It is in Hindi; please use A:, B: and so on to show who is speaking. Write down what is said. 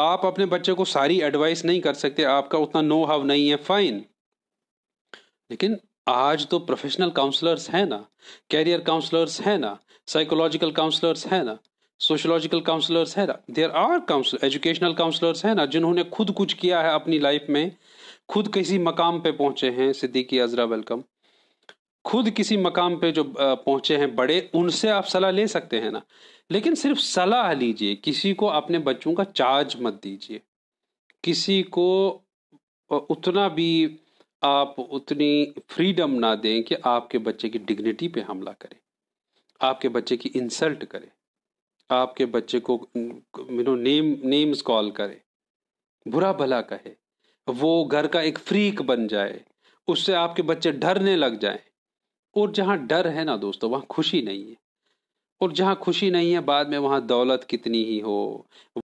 A: आप अपने बच्चे को सारी एडवाइस नहीं कर सकते आपका उतना नो हाव नहीं है फाइन लेकिन आज तो प्रोफेशनल काउंसलर्स हैं ना कैरियर काउंसलर्स हैं ना साइकोलॉजिकल काउंसलर्स हैं ना सोशोलॉजिकल काउंसलर्स है ना there are counsel educational counsellors है ना जिन्होंने खुद कुछ किया है अपनी लाइफ में खुद किसी मकाम पे पहुंचे हैं सिद्दीकी अजरा वेलकम खुद किसी मकाम पे जो पहुंचे हैं बड़े उनसे आप सलाह ले सकते हैं ना लेकिन सिर्फ सलाह लीजिए किसी को अपने बच्चों का चार्ज मत दीजिए किसी को उतना भी आप उतनी फ्रीडम ना दें कि आपके बच्चे की डिग्निटी पे हमला करें आपके बच्चे की इंसल्ट करें आपके बच्चे को you know name names call करे बुरा भला कहे वो घर का एक फ्रीक बन जाए उससे आपके बच्चे डरने लग जाएं और जहां डर है ना दोस्तों वहां खुशी नहीं है और जहां खुशी नहीं है बाद में वहां दौलत कितनी ही हो